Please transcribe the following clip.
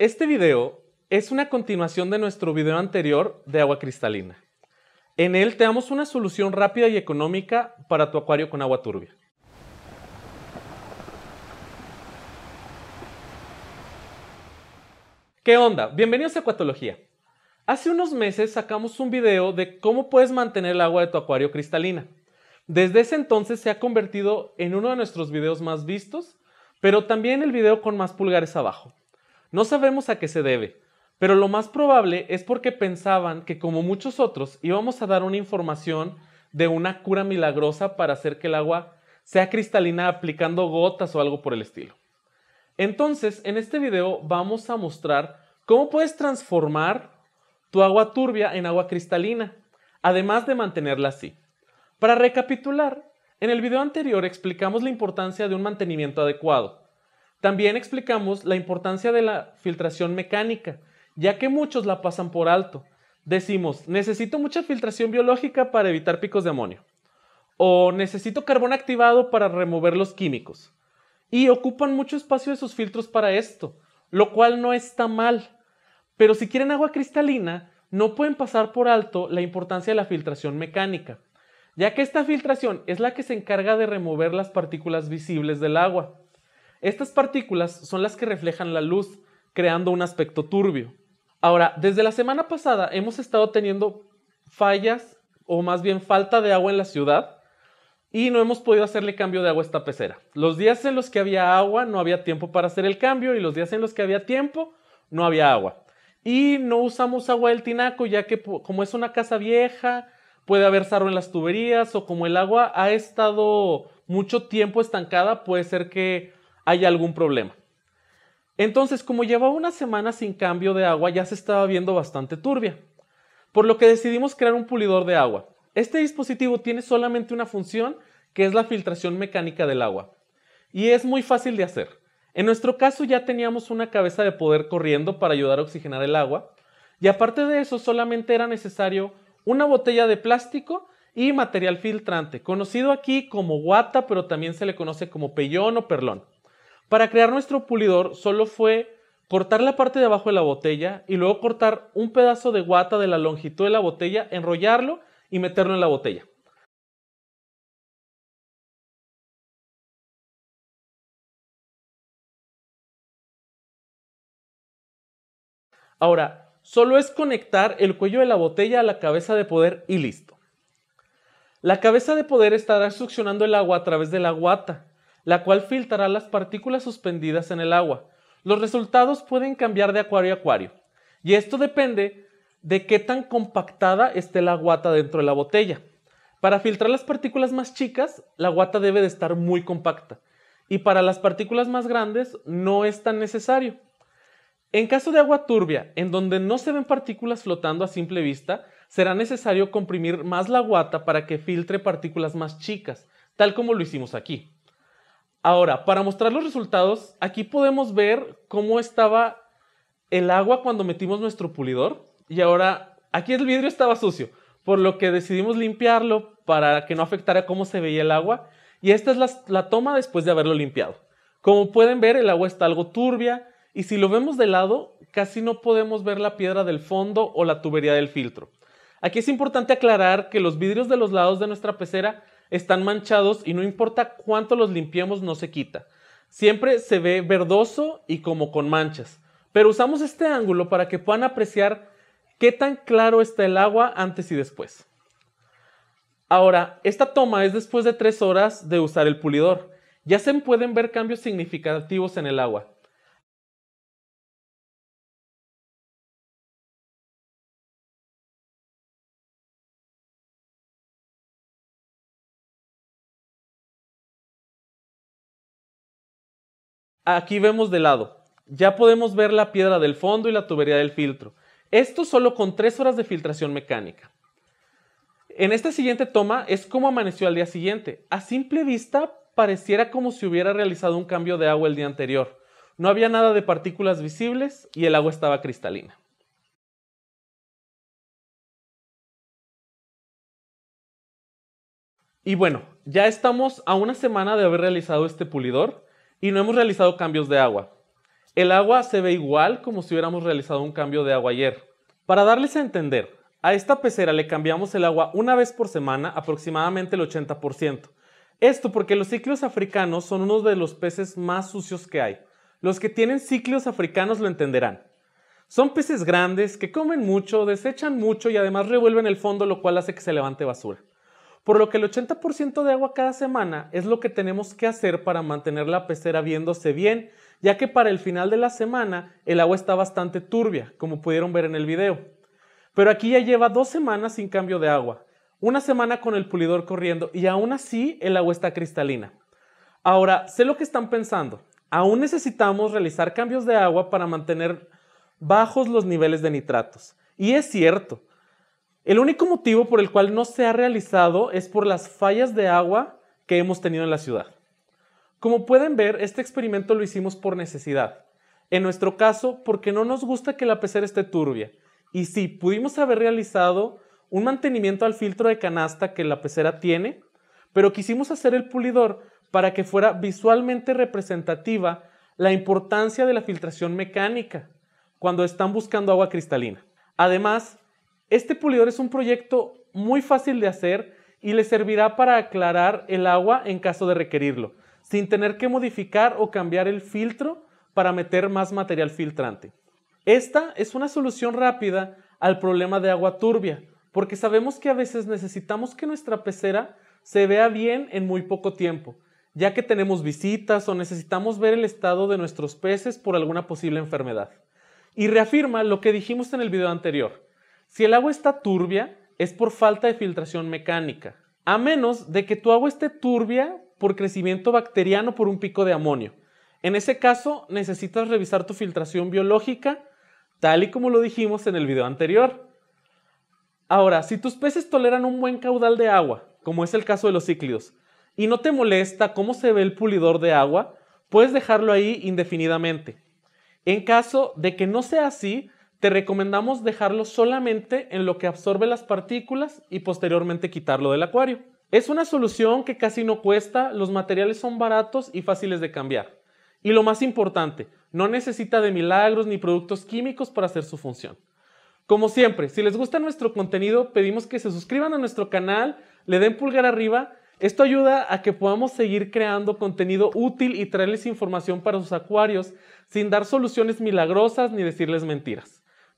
Este video es una continuación de nuestro video anterior de agua cristalina. En él te damos una solución rápida y económica para tu acuario con agua turbia. ¿Qué onda? Bienvenidos a Acuatología. Hace unos meses sacamos un video de cómo puedes mantener el agua de tu acuario cristalina. Desde ese entonces se ha convertido en uno de nuestros videos más vistos, pero también el video con más pulgares abajo. No sabemos a qué se debe, pero lo más probable es porque pensaban que como muchos otros íbamos a dar una información de una cura milagrosa para hacer que el agua sea cristalina aplicando gotas o algo por el estilo. Entonces, en este video vamos a mostrar cómo puedes transformar tu agua turbia en agua cristalina, además de mantenerla así. Para recapitular, en el video anterior explicamos la importancia de un mantenimiento adecuado, también explicamos la importancia de la filtración mecánica, ya que muchos la pasan por alto. Decimos, necesito mucha filtración biológica para evitar picos de amonio. O necesito carbón activado para remover los químicos. Y ocupan mucho espacio de sus filtros para esto, lo cual no está mal. Pero si quieren agua cristalina, no pueden pasar por alto la importancia de la filtración mecánica, ya que esta filtración es la que se encarga de remover las partículas visibles del agua. Estas partículas son las que reflejan la luz, creando un aspecto turbio. Ahora, desde la semana pasada hemos estado teniendo fallas o más bien falta de agua en la ciudad y no hemos podido hacerle cambio de agua a esta pecera. Los días en los que había agua no había tiempo para hacer el cambio y los días en los que había tiempo no había agua. Y no usamos agua del tinaco ya que como es una casa vieja puede haber sarro en las tuberías o como el agua ha estado mucho tiempo estancada puede ser que hay algún problema. Entonces, como llevaba una semana sin cambio de agua, ya se estaba viendo bastante turbia, por lo que decidimos crear un pulidor de agua. Este dispositivo tiene solamente una función, que es la filtración mecánica del agua, y es muy fácil de hacer. En nuestro caso ya teníamos una cabeza de poder corriendo para ayudar a oxigenar el agua, y aparte de eso solamente era necesario una botella de plástico y material filtrante, conocido aquí como guata, pero también se le conoce como pellón o perlón. Para crear nuestro pulidor solo fue cortar la parte de abajo de la botella y luego cortar un pedazo de guata de la longitud de la botella, enrollarlo y meterlo en la botella. Ahora, solo es conectar el cuello de la botella a la cabeza de poder y listo. La cabeza de poder estará succionando el agua a través de la guata la cual filtrará las partículas suspendidas en el agua. Los resultados pueden cambiar de acuario a acuario, y esto depende de qué tan compactada esté la guata dentro de la botella. Para filtrar las partículas más chicas, la guata debe de estar muy compacta, y para las partículas más grandes no es tan necesario. En caso de agua turbia, en donde no se ven partículas flotando a simple vista, será necesario comprimir más la guata para que filtre partículas más chicas, tal como lo hicimos aquí. Ahora, para mostrar los resultados, aquí podemos ver cómo estaba el agua cuando metimos nuestro pulidor. Y ahora, aquí el vidrio estaba sucio, por lo que decidimos limpiarlo para que no afectara cómo se veía el agua. Y esta es la, toma después de haberlo limpiado. Como pueden ver, el agua está algo turbia y si lo vemos de lado, casi no podemos ver la piedra del fondo o la tubería del filtro. Aquí es importante aclarar que los vidrios de los lados de nuestra pecera están manchados y no importa cuánto los limpiemos no se quita. Siempre se ve verdoso y como con manchas. Pero usamos este ángulo para que puedan apreciar qué tan claro está el agua antes y después. Ahora, esta toma es después de tres horas de usar el pulidor. Ya se pueden ver cambios significativos en el agua. aquí vemos de lado. Ya podemos ver la piedra del fondo y la tubería del filtro. Esto solo con tres horas de filtración mecánica. En esta siguiente toma es como amaneció al día siguiente. A simple vista pareciera como si hubiera realizado un cambio de agua el día anterior. No había nada de partículas visibles y el agua estaba cristalina. Y bueno, ya estamos a una semana de haber realizado este pulidor y no hemos realizado cambios de agua. El agua se ve igual como si hubiéramos realizado un cambio de agua ayer. Para darles a entender, a esta pecera le cambiamos el agua una vez por semana, aproximadamente el 80%. Esto porque los ciclos africanos son unos de los peces más sucios que hay. Los que tienen ciclos africanos lo entenderán. Son peces grandes que comen mucho, desechan mucho y además revuelven el fondo, lo cual hace que se levante basura por lo que el 80% de agua cada semana es lo que tenemos que hacer para mantener la pecera viéndose bien, ya que para el final de la semana el agua está bastante turbia, como pudieron ver en el video. Pero aquí ya lleva dos semanas sin cambio de agua, una semana con el pulidor corriendo y aún así el agua está cristalina. Ahora, sé lo que están pensando. Aún necesitamos realizar cambios de agua para mantener bajos los niveles de nitratos. Y es cierto, el único motivo por el cual no se ha realizado es por las fallas de agua que hemos tenido en la ciudad. Como pueden ver, este experimento lo hicimos por necesidad. En nuestro caso, porque no nos gusta que la pecera esté turbia. Y sí, pudimos haber realizado un mantenimiento al filtro de canasta que la pecera tiene, pero quisimos hacer el pulidor para que fuera visualmente representativa la importancia de la filtración mecánica cuando están buscando agua cristalina. Además, este pulidor es un proyecto muy fácil de hacer y le servirá para aclarar el agua en caso de requerirlo, sin tener que modificar o cambiar el filtro para meter más material filtrante. Esta es una solución rápida al problema de agua turbia, porque sabemos que a veces necesitamos que nuestra pecera se vea bien en muy poco tiempo, ya que tenemos visitas o necesitamos ver el estado de nuestros peces por alguna posible enfermedad. Y reafirma lo que dijimos en el video anterior, si el agua está turbia, es por falta de filtración mecánica, a menos de que tu agua esté turbia por crecimiento bacteriano por un pico de amonio. En ese caso, necesitas revisar tu filtración biológica, tal y como lo dijimos en el video anterior. Ahora, si tus peces toleran un buen caudal de agua, como es el caso de los cíclidos, y no te molesta cómo se ve el pulidor de agua, puedes dejarlo ahí indefinidamente. En caso de que no sea así, te recomendamos dejarlo solamente en lo que absorbe las partículas y posteriormente quitarlo del acuario. Es una solución que casi no cuesta, los materiales son baratos y fáciles de cambiar. Y lo más importante, no necesita de milagros ni productos químicos para hacer su función. Como siempre, si les gusta nuestro contenido, pedimos que se suscriban a nuestro canal, le den pulgar arriba. Esto ayuda a que podamos seguir creando contenido útil y traerles información para sus acuarios sin dar soluciones milagrosas ni decirles mentiras.